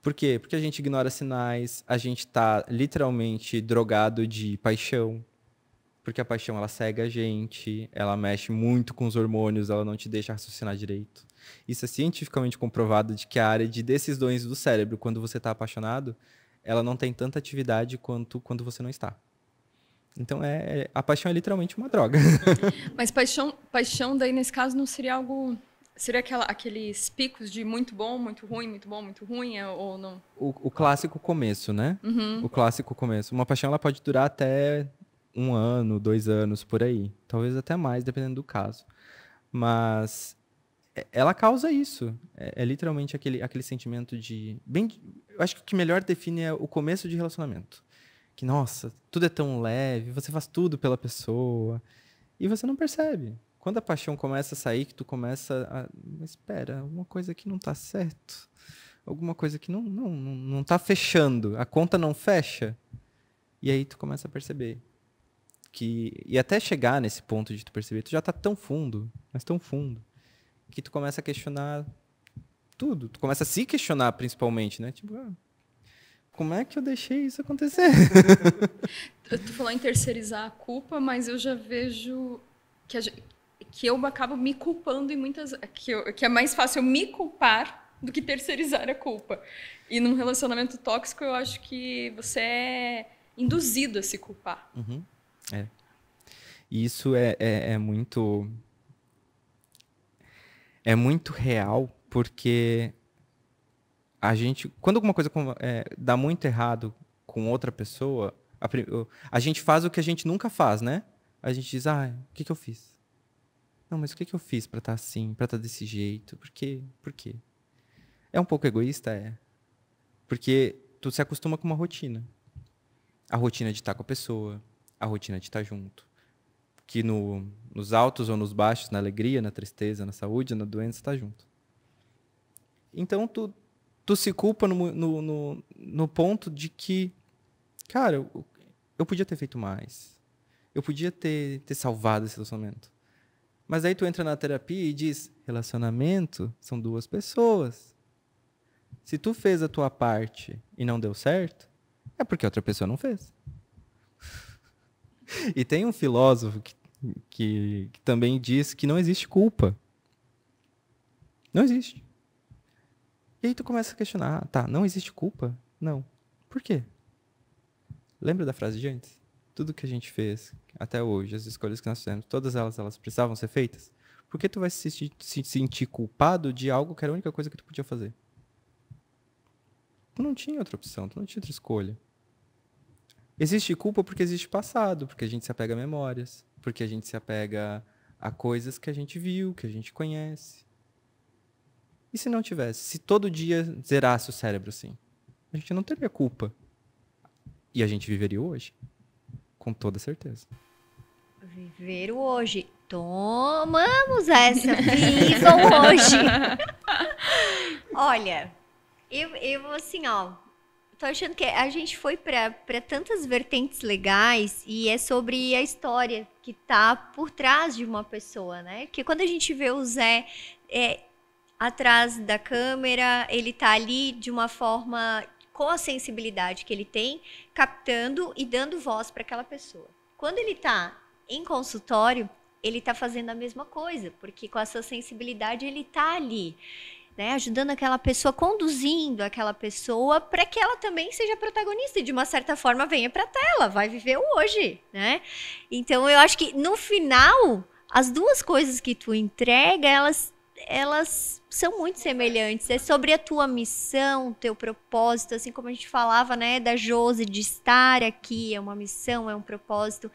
Por quê? Porque a gente ignora sinais, a gente tá literalmente drogado de paixão. Porque a paixão ela cega a gente, ela mexe muito com os hormônios, ela não te deixa raciocinar direito. Isso é cientificamente comprovado de que a área de decisões do cérebro, quando você está apaixonado, ela não tem tanta atividade quanto quando você não está. Então é a paixão é literalmente uma droga. Mas paixão, paixão daí nesse caso não seria algo Seria aquela, aqueles picos de muito bom, muito ruim, muito bom, muito ruim, é, ou não? O, o clássico começo, né? Uhum. O clássico começo. Uma paixão ela pode durar até um ano, dois anos, por aí. Talvez até mais, dependendo do caso. Mas é, ela causa isso. É, é literalmente aquele, aquele sentimento de. Bem, eu acho que o que melhor define é o começo de relacionamento. Que, nossa, tudo é tão leve, você faz tudo pela pessoa. E você não percebe. Quando a paixão começa a sair, que tu começa a. Mas espera, alguma coisa aqui não está certo. Alguma coisa que não, não, não, não tá fechando. A conta não fecha. E aí tu começa a perceber. que E até chegar nesse ponto de tu perceber, tu já está tão fundo, mas tão fundo, que tu começa a questionar tudo. Tu começa a se questionar, principalmente, né? Tipo, ah, como é que eu deixei isso acontecer? tu falou em terceirizar a culpa, mas eu já vejo que a gente, que eu acabo me culpando em muitas. Que, eu, que é mais fácil eu me culpar do que terceirizar a culpa. E num relacionamento tóxico, eu acho que você é induzido a se culpar. Uhum. É. E isso é, é, é muito. É muito real, porque a gente. Quando alguma coisa é, dá muito errado com outra pessoa, a, a gente faz o que a gente nunca faz, né? A gente diz, ah, o que, que eu fiz? Não, mas o que, que eu fiz para estar tá assim, para estar tá desse jeito? Por quê? Por quê? É um pouco egoísta, é. Porque tu se acostuma com uma rotina. A rotina de estar tá com a pessoa, a rotina de estar tá junto. Que no, nos altos ou nos baixos, na alegria, na tristeza, na saúde, na doença, está junto. Então, tu, tu se culpa no, no, no, no ponto de que, cara, eu, eu podia ter feito mais. Eu podia ter, ter salvado esse relacionamento. Mas aí tu entra na terapia e diz: relacionamento são duas pessoas. Se tu fez a tua parte e não deu certo, é porque outra pessoa não fez. e tem um filósofo que, que, que também diz que não existe culpa. Não existe. E aí tu começa a questionar: ah, tá, não existe culpa? Não. Por quê? Lembra da frase de antes? tudo que a gente fez até hoje, as escolhas que nós fizemos, todas elas, elas precisavam ser feitas? Por que tu vai se, se sentir culpado de algo que era a única coisa que tu podia fazer? Tu não tinha outra opção, tu não tinha outra escolha. Existe culpa porque existe passado, porque a gente se apega a memórias, porque a gente se apega a coisas que a gente viu, que a gente conhece. E se não tivesse? Se todo dia zerasse o cérebro assim? A gente não teria culpa. E a gente viveria hoje com toda certeza. Viver o hoje. Tomamos essa. Vivam hoje. Olha, eu, eu assim, ó. Tô achando que a gente foi para tantas vertentes legais e é sobre a história que tá por trás de uma pessoa, né? Porque quando a gente vê o Zé é, atrás da câmera, ele tá ali de uma forma com a sensibilidade que ele tem, captando e dando voz para aquela pessoa. Quando ele está em consultório, ele está fazendo a mesma coisa, porque com a sua sensibilidade ele está ali. Né, ajudando aquela pessoa, conduzindo aquela pessoa para que ela também seja protagonista e de uma certa forma venha para a tela, vai viver o hoje, né? Então eu acho que no final as duas coisas que tu entrega, elas elas são muito semelhantes. É sobre a tua missão, teu propósito, assim como a gente falava, né, da Jose de estar aqui, é uma missão, é um propósito.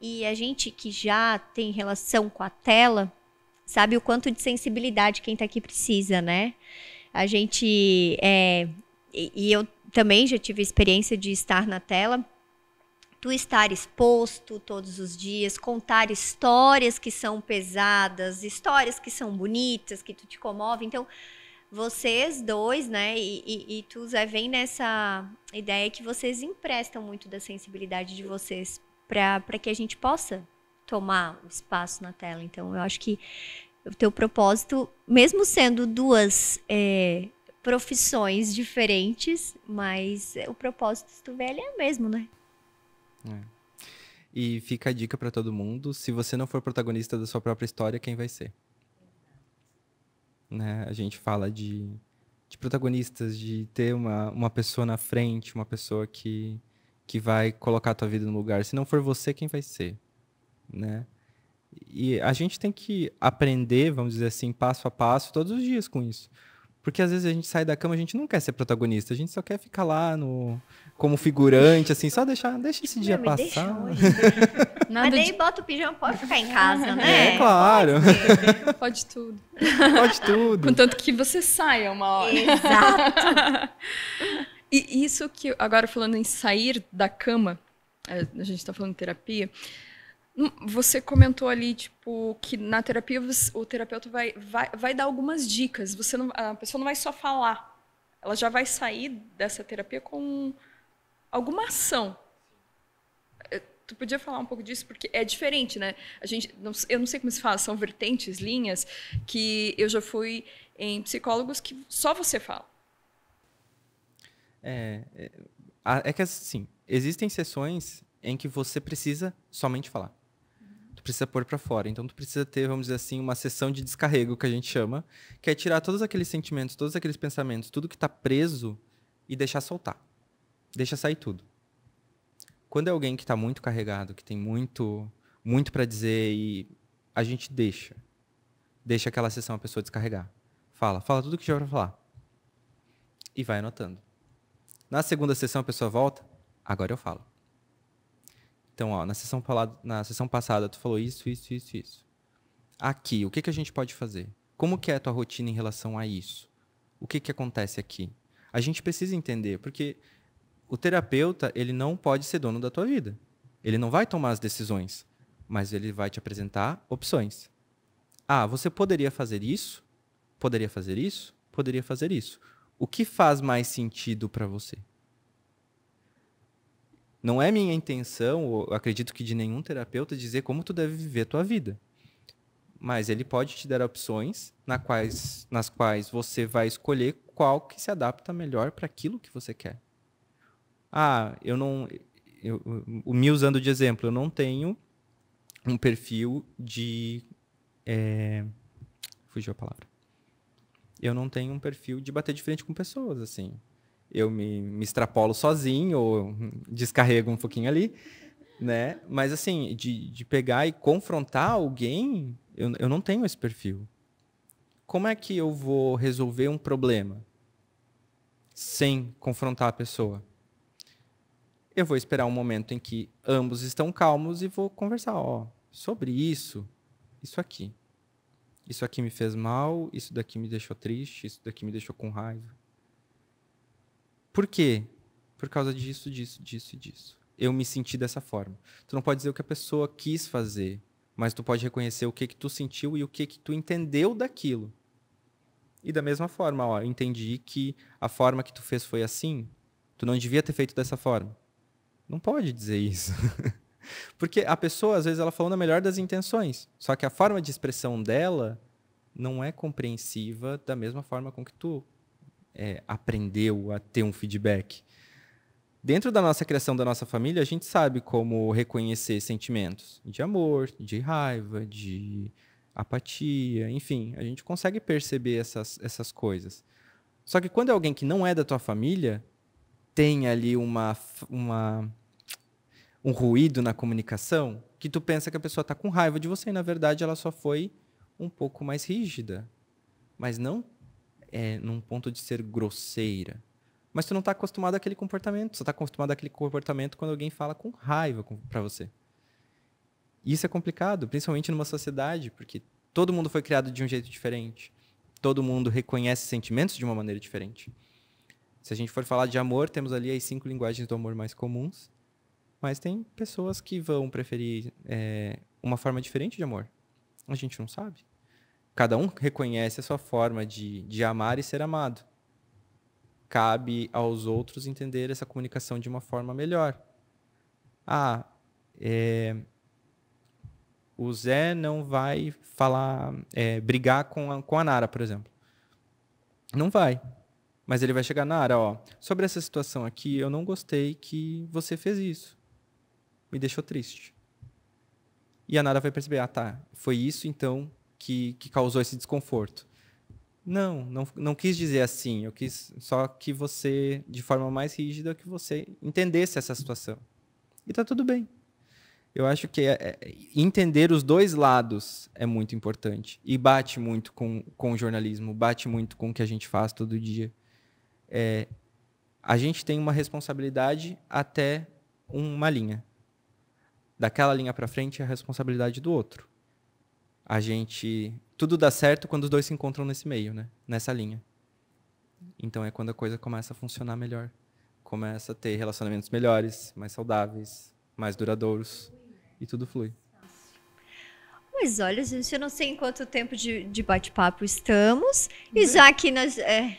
E a gente que já tem relação com a tela, sabe o quanto de sensibilidade quem está aqui precisa, né? A gente é, e, e eu também já tive experiência de estar na tela tu estar exposto todos os dias, contar histórias que são pesadas, histórias que são bonitas, que tu te comovem. Então, vocês dois, né, e, e, e tu, Zé, vem nessa ideia que vocês emprestam muito da sensibilidade de vocês para que a gente possa tomar o espaço na tela. Então, eu acho que o teu propósito, mesmo sendo duas é, profissões diferentes, mas o propósito, tu vê, ele é o mesmo, né? É. E fica a dica para todo mundo: se você não for protagonista da sua própria história, quem vai ser? Né? A gente fala de, de protagonistas, de ter uma, uma pessoa na frente, uma pessoa que, que vai colocar a tua vida no lugar. Se não for você, quem vai ser? Né? E a gente tem que aprender, vamos dizer assim, passo a passo, todos os dias com isso. Porque às vezes a gente sai da cama, a gente não quer ser protagonista, a gente só quer ficar lá no, como figurante, assim, só deixar, deixa esse dia Não, passar. nada Mas daí de... bota o pijama, pode ficar em casa, é, né? É, claro. Pode, pode tudo. Pode tudo. Contanto que você saia uma hora. Exato. e isso que, agora falando em sair da cama, é, a gente está falando em terapia, hum, você comentou ali, tipo, que na terapia o terapeuta vai, vai, vai dar algumas dicas. Você não, a pessoa não vai só falar. Ela já vai sair dessa terapia com alguma ação. É, tu podia falar um pouco disso porque é diferente, né? A gente, não, eu não sei como se fala, são vertentes, linhas que eu já fui em psicólogos que só você fala. É, é, é que assim, existem sessões em que você precisa somente falar. Tu precisa pôr para fora. Então tu precisa ter, vamos dizer assim, uma sessão de descarrego que a gente chama, que é tirar todos aqueles sentimentos, todos aqueles pensamentos, tudo que está preso e deixar soltar deixa sair tudo. Quando é alguém que está muito carregado, que tem muito, muito para dizer e a gente deixa, deixa aquela sessão a pessoa descarregar, fala, fala tudo que já para falar e vai anotando. Na segunda sessão a pessoa volta, agora eu falo. Então, ó, na sessão, na sessão passada tu falou isso, isso, isso, isso. Aqui, o que, que a gente pode fazer? Como que é a tua rotina em relação a isso? O que, que acontece aqui? A gente precisa entender, porque o terapeuta, ele não pode ser dono da tua vida. Ele não vai tomar as decisões, mas ele vai te apresentar opções. Ah, você poderia fazer isso? Poderia fazer isso? Poderia fazer isso. O que faz mais sentido para você? Não é minha intenção, acredito que de nenhum terapeuta, dizer como tu deve viver a tua vida. Mas ele pode te dar opções na quais, nas quais você vai escolher qual que se adapta melhor para aquilo que você quer ah, eu não. Eu, eu, me usando de exemplo, eu não tenho um perfil de. É, fugiu a palavra. Eu não tenho um perfil de bater de frente com pessoas, assim. Eu me, me extrapolo sozinho, ou descarrego um pouquinho ali, né? Mas, assim, de, de pegar e confrontar alguém, eu, eu não tenho esse perfil. Como é que eu vou resolver um problema sem confrontar a pessoa? eu vou esperar um momento em que ambos estão calmos e vou conversar, ó, sobre isso, isso aqui. Isso aqui me fez mal, isso daqui me deixou triste, isso daqui me deixou com raiva. Por quê? Por causa disso, disso, disso e disso. Eu me senti dessa forma. Tu não pode dizer o que a pessoa quis fazer, mas tu pode reconhecer o que que tu sentiu e o que que tu entendeu daquilo. E da mesma forma, ó, eu entendi que a forma que tu fez foi assim, tu não devia ter feito dessa forma não pode dizer isso. Porque a pessoa, às vezes, ela falou na melhor das intenções, só que a forma de expressão dela não é compreensiva da mesma forma com que tu é, aprendeu a ter um feedback. Dentro da nossa criação da nossa família, a gente sabe como reconhecer sentimentos de amor, de raiva, de apatia, enfim, a gente consegue perceber essas, essas coisas. Só que quando é alguém que não é da tua família, tem ali uma, uma um ruído na comunicação que tu pensa que a pessoa está com raiva de você e na verdade ela só foi um pouco mais rígida, mas não é num ponto de ser grosseira. Mas tu não está acostumado àquele comportamento, Você está acostumado àquele comportamento quando alguém fala com raiva para você. Isso é complicado, principalmente numa sociedade, porque todo mundo foi criado de um jeito diferente. Todo mundo reconhece sentimentos de uma maneira diferente. Se a gente for falar de amor, temos ali as cinco linguagens do amor mais comuns. Mas tem pessoas que vão preferir é, uma forma diferente de amor. A gente não sabe. Cada um reconhece a sua forma de, de amar e ser amado. Cabe aos outros entender essa comunicação de uma forma melhor. Ah, é, o Zé não vai falar, é, brigar com a, com a Nara, por exemplo. Não vai. Mas ele vai chegar, Nara, ó, sobre essa situação aqui, eu não gostei que você fez isso me deixou triste. E a Nara vai perceber, ah, tá, foi isso então que, que causou esse desconforto. Não, não, não quis dizer assim. Eu quis só que você, de forma mais rígida, que você entendesse essa situação. E tá tudo bem. Eu acho que é, é, entender os dois lados é muito importante. E bate muito com, com o jornalismo, bate muito com o que a gente faz todo dia. É, a gente tem uma responsabilidade até uma linha daquela linha para frente é a responsabilidade do outro. A gente. Tudo dá certo quando os dois se encontram nesse meio, né? Nessa linha. Então é quando a coisa começa a funcionar melhor. Começa a ter relacionamentos melhores, mais saudáveis, mais duradouros. E tudo flui. Mas olha, gente, eu não sei em quanto tempo de, de bate-papo estamos. E já que nós. É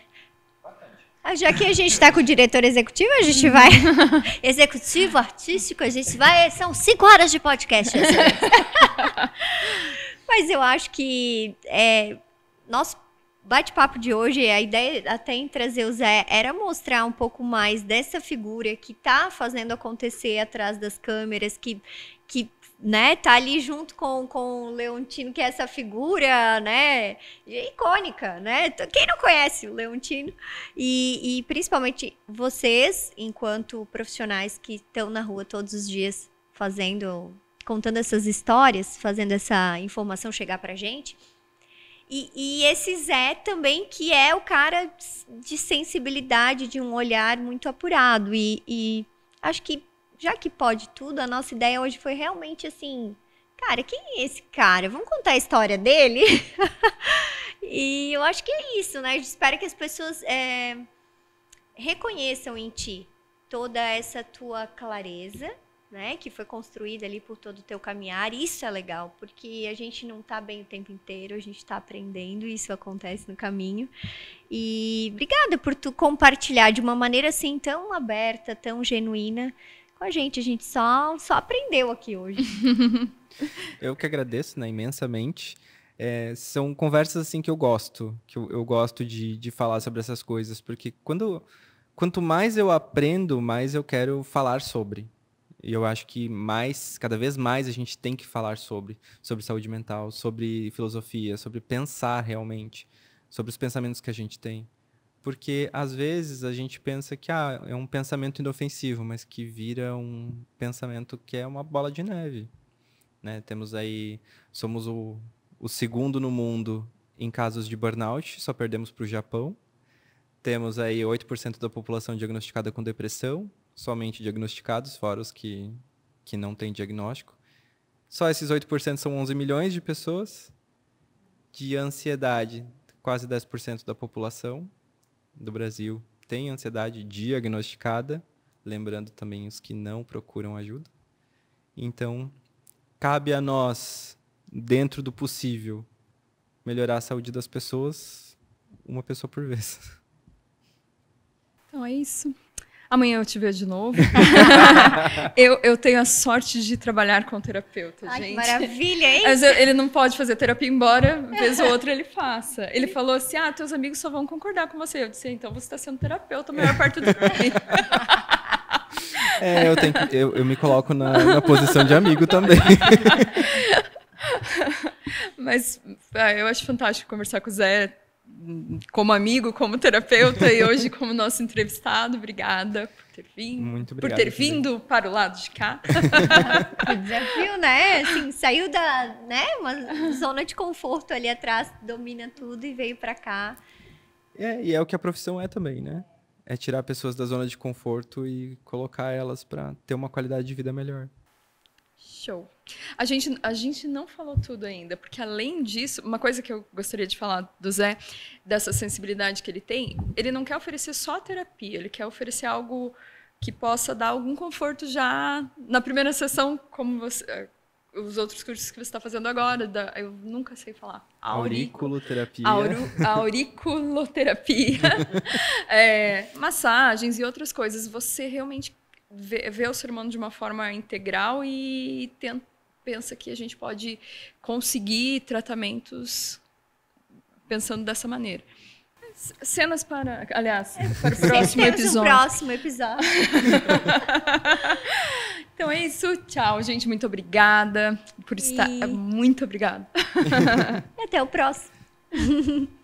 ah, já que a gente está com o diretor executivo, a gente vai. executivo, artístico, a gente vai. São cinco horas de podcast. Mas eu acho que é, nosso bate-papo de hoje, a ideia até em trazer o Zé era mostrar um pouco mais dessa figura que está fazendo acontecer atrás das câmeras, que, que né, tá ali junto com, com o Leontino, que é essa figura, né, icônica, né? Quem não conhece o Leontino? E, e principalmente vocês, enquanto profissionais que estão na rua todos os dias fazendo, contando essas histórias, fazendo essa informação chegar pra gente. E, e esse Zé também, que é o cara de sensibilidade, de um olhar muito apurado. E, e acho que já que pode tudo, a nossa ideia hoje foi realmente assim, cara, quem é esse cara? Vamos contar a história dele? e eu acho que é isso, né? espero que as pessoas é, reconheçam em ti toda essa tua clareza, né? Que foi construída ali por todo o teu caminhar. Isso é legal, porque a gente não tá bem o tempo inteiro, a gente tá aprendendo, isso acontece no caminho. E obrigada por tu compartilhar de uma maneira assim tão aberta, tão genuína com a gente. A gente só, só aprendeu aqui hoje. eu que agradeço, né, imensamente. É, são conversas assim que eu gosto, que eu, eu gosto de, de falar sobre essas coisas, porque quando quanto mais eu aprendo, mais eu quero falar sobre. E eu acho que mais, cada vez mais a gente tem que falar sobre, sobre saúde mental, sobre filosofia, sobre pensar realmente, sobre os pensamentos que a gente tem porque às vezes a gente pensa que ah, é um pensamento inofensivo, mas que vira um pensamento que é uma bola de neve. Né? Temos aí, somos o, o segundo no mundo em casos de burnout, só perdemos para o Japão. Temos aí 8% da população diagnosticada com depressão, somente diagnosticados, fora os que, que não têm diagnóstico. Só esses 8% são 11 milhões de pessoas. De ansiedade, quase 10% da população do Brasil tem ansiedade diagnosticada, lembrando também os que não procuram ajuda. Então, cabe a nós, dentro do possível, melhorar a saúde das pessoas, uma pessoa por vez. Então é isso. Amanhã eu te vejo de novo. eu, eu tenho a sorte de trabalhar com terapeuta, Ai, gente. Que maravilha, hein? Mas ele não pode fazer terapia, embora, vez ou outra, ele faça. Ele falou assim: ah, teus amigos só vão concordar com você. Eu disse, então você está sendo terapeuta a maior parte do tempo. É, eu, tenho que, eu, eu me coloco na, na posição de amigo também. Mas ah, eu acho fantástico conversar com o Zé como amigo, como terapeuta e hoje como nosso entrevistado. Obrigada por ter vindo. Muito obrigado. Por ter vindo também. para o lado de cá. que desafio, né? Assim, saiu da né, uma zona de conforto ali atrás, domina tudo e veio para cá. É, e é o que a profissão é também, né? É tirar pessoas da zona de conforto e colocar elas para ter uma qualidade de vida melhor. Show. A gente, a gente não falou tudo ainda, porque além disso, uma coisa que eu gostaria de falar do Zé, dessa sensibilidade que ele tem, ele não quer oferecer só terapia, ele quer oferecer algo que possa dar algum conforto já na primeira sessão, como você, eh, os outros cursos que você está fazendo agora, da, eu nunca sei falar. Auriculoterapia. Auru, auriculoterapia. é, massagens e outras coisas. Você realmente vê, o ser humano de uma forma integral e tenta, pensa que a gente pode conseguir tratamentos pensando dessa maneira. Cenas para, aliás, é, para o próximo episódio. Um próximo episódio. então é isso, tchau, gente, muito obrigada por estar, e... muito obrigada. Até o próximo.